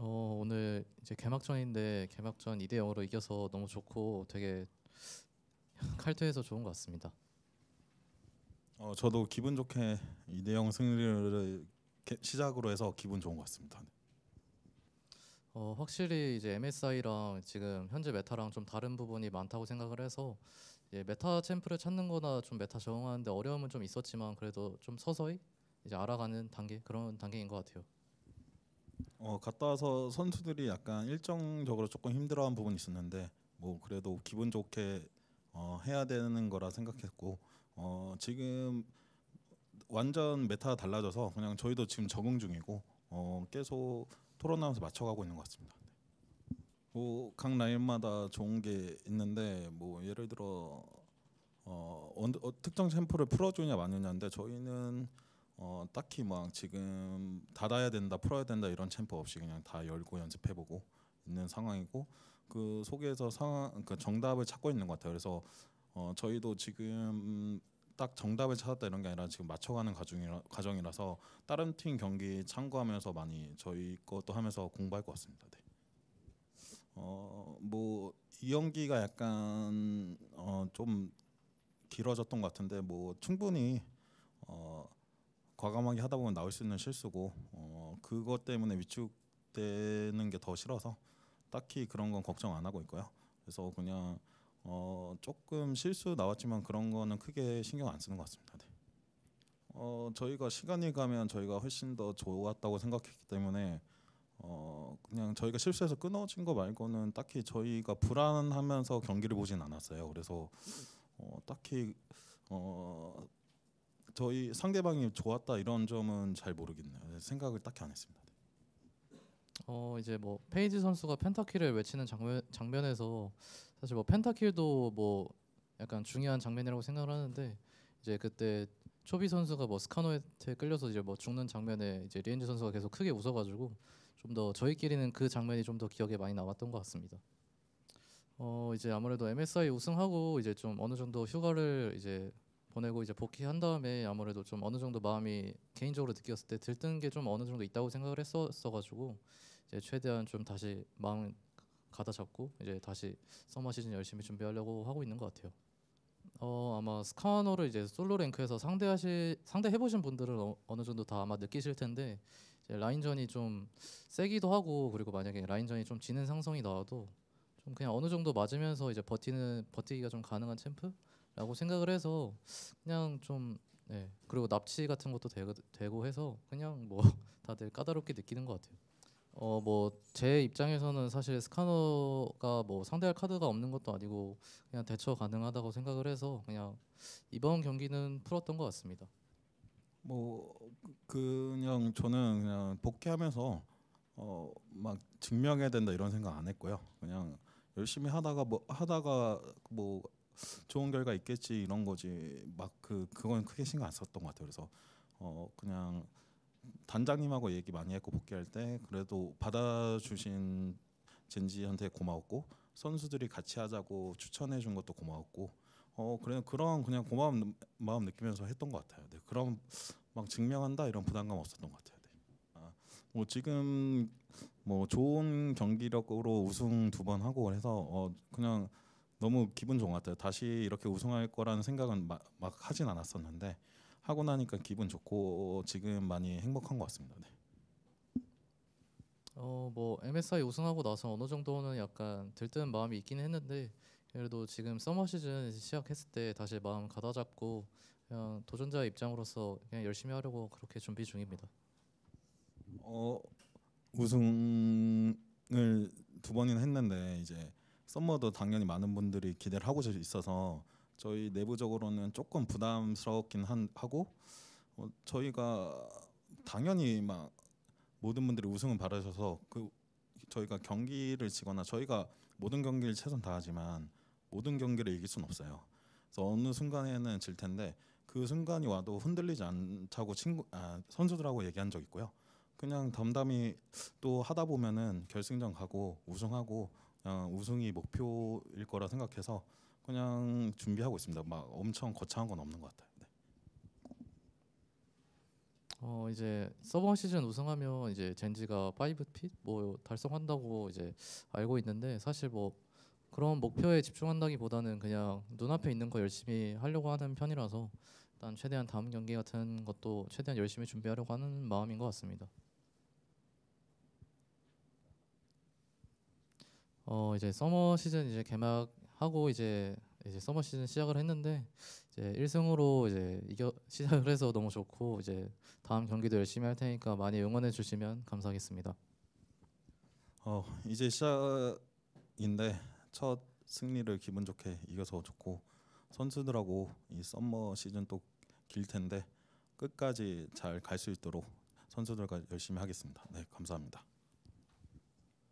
어, 오늘 이제 개막전인데 개막전 2대 0으로 이겨서 너무 좋고 되게 칼퇴해서 좋은 것 같습니다. 어, 저도 기분 좋게 2대 0 승리를 시작으로 해서 기분 좋은 것 같습니다. 네. 어, 확실히 이제 MSI랑 지금 현재 메타랑 좀 다른 부분이 많다고 생각을 해서 예, 메타 챔프를 찾는 거나 좀 메타 적응하는데 어려움은 좀 있었지만 그래도 좀 서서히 이제 알아가는 단계 그런 단계인 것 같아요. 어 갔다 와서 선수들이 약간 일정적으로 조금 힘들어한 부분이 있었는데 뭐 그래도 기분 좋게 어, 해야 되는 거라 생각했고 어, 지금 완전 메타 달라져서 그냥 저희도 지금 적응 중이고 어, 계속 토론하면서 맞춰가고 있는 것 같습니다. 뭐각 라인마다 좋은 게 있는데 뭐 예를 들어 어, 어 특정 챔프를 풀어주냐 마느냐인데 저희는 어, 딱히 막 지금 닫아야 된다 풀어야 된다 이런 챔프 없이 그냥 다 열고 연습해보고 있는 상황이고 그 속에서 상황 그 정답을 찾고 있는 것 같아요. 그래서 어, 저희도 지금 딱 정답을 찾았다 이런 게 아니라 지금 맞춰가는 과정이라, 과정이라서 다른 팀 경기 참고하면서 많이 저희 것도 하면서 공부할 것 같습니다. 네. 어뭐 이연기가 약간 어, 좀 길어졌던 것 같은데 뭐 충분히 어, 과감하게 하다 보면 나올 수 있는 실수고 어, 그것 때문에 위축되는 게 더 싫어서 딱히 그런 건 걱정 안 하고 있고요. 그래서 그냥 어, 조금 실수 나왔지만 그런 거는 크게 신경 안 쓰는 것 같습니다. 네. 어, 저희가 시간이 가면 저희가 훨씬 더 좋았다고 생각했기 때문에 어, 그냥 저희가 실수해서 끊어진 거 말고는 딱히 저희가 불안하면서 경기를 보진 않았어요. 그래서 어, 딱히 어, 저희 상대방이 좋았다 이런 점은 잘 모르겠네요. 생각을 딱히 안 했습니다. 어 이제 뭐 페이지 선수가 펜타킬을 외치는 장면 장면에서 사실 뭐 펜타킬도 뭐 약간 중요한 장면이라고 생각을 하는데 이제 그때 초비 선수가 뭐 스카노한테 끌려서 이제 뭐 죽는 장면에 이제 리엔지 선수가 계속 크게 웃어가지고 좀 더 저희끼리는 그 장면이 좀 더 기억에 많이 남았던 것 같습니다. 어 이제 아무래도 MSI 우승하고 이제 좀 어느 정도 휴가를 이제 보내고 이제 복귀한 다음에 아무래도 좀 어느 정도 마음이 개인적으로 느꼈을 때 들뜬 게 좀 어느 정도 있다고 생각을 했었어가지고 이제 최대한 좀 다시 마음 가다 잡고 이제 다시 서머 시즌 열심히 준비하려고 하고 있는 것 같아요. 어 아마 스카노를 이제 솔로 랭크에서 상대하실 상대해 보신 분들은 어, 느 정도 다 아마 느끼실 텐데 이제 라인전이 좀 세기도 하고 그리고 만약에 라인전이 좀 지는 상성이 나와도 좀 그냥 어느 정도 맞으면서 이제 버티는 버티기가 좀 가능한 챔프 라고 생각을 해서 그냥 좀 네. 그리고 납치 같은 것도 되, 되고 해서 그냥 뭐 다들 까다롭게 느끼는 것 같아요. 어 뭐 제 입장에서는 사실 스카너가 뭐 상대할 카드가 없는 것도 아니고 그냥 대처 가능하다고 생각을 해서 그냥 이번 경기는 풀었던 것 같습니다. 뭐 그냥 저는 그냥 복귀하면서 어 막 증명해야 된다 이런 생각 안 했고요. 그냥 열심히 하다가 뭐 하다가 뭐 좋은 결과 있겠지 이런 거지 막 그 그건 크게 신경 안 썼던 것 같아요. 그래서 어 그냥 단장님하고 얘기 많이 했고 복귀할 때 그래도 받아주신 젠지한테 고마웠고 선수들이 같이 하자고 추천해 준 것도 고마웠고 어 그냥 그런 그냥 고마운 마음 느끼면서 했던 것 같아요. 네, 그럼 막 증명한다 이런 부담감 없었던 것 같아요. 네. 아, 뭐 지금 뭐 좋은 경기력으로 우승 두 번 하고 그래서 어 그냥 너무 기분 좋았대요. 다시 이렇게 우승할 거라는 생각은 마, 막 하진 않았었는데 하고 나니까 기분 좋고 지금 많이 행복한 것 같습니다. 네. 어뭐 MSI 우승하고 나서 어느 정도는 약간 들뜬 마음이 있긴 했는데 그래도 지금 서머 시즌 시작했을 때 다시 마음 가다잡고 그냥 도전자 입장으로서 그냥 열심히 하려고 그렇게 준비 중입니다. 어 우승을 두 번이나 했는데 이제 썸머도 당연히 많은 분들이 기대를 하고 있어서 저희 내부적으로는 조금 부담스럽긴 한, 하고 어, 저희가 당연히 막 모든 분들이 우승을 바라셔서 그 저희가 경기를 지거나 저희가 모든 경기를 최선 다하지만 모든 경기를 이길 수는 없어요. 그래서 어느 순간에는 질 텐데 그 순간이 와도 흔들리지 않자고 친구 아, 선수들하고 얘기한 적 있고요. 그냥 덤담히또 하다 보면은 결승전 가고 우승하고 어, 우승이 목표일 거라 생각해서 그냥 준비하고 있습니다. 막 엄청 거창한 건 없는 것 같아요. 네. 어 이제 서버 시즌 우승하면 이제 젠지가 5핏 뭐 달성한다고 이제 알고 있는데 사실 뭐 그런 목표에 집중한다기보다는 그냥 눈앞에 있는 거 열심히 하려고 하는 편이라서 일단 최대한 다음 경기 같은 것도 최대한 열심히 준비하려고 하는 마음인 것 같습니다. 어 이제 서머 시즌 이제 개막하고 이제 이제 서머 시즌 시작을 했는데 이제 1승으로 이제 이겨 시작을 해서 너무 좋고 이제 다음 경기도 열심히 할 테니까 많이 응원해 주시면 감사하겠습니다. 어 이제 시작인데 첫 승리를 기분 좋게 이겨서 좋고 선수들하고 이 서머 시즌 또 길 텐데 끝까지 잘 갈 수 있도록 선수들과 열심히 하겠습니다. 네, 감사합니다.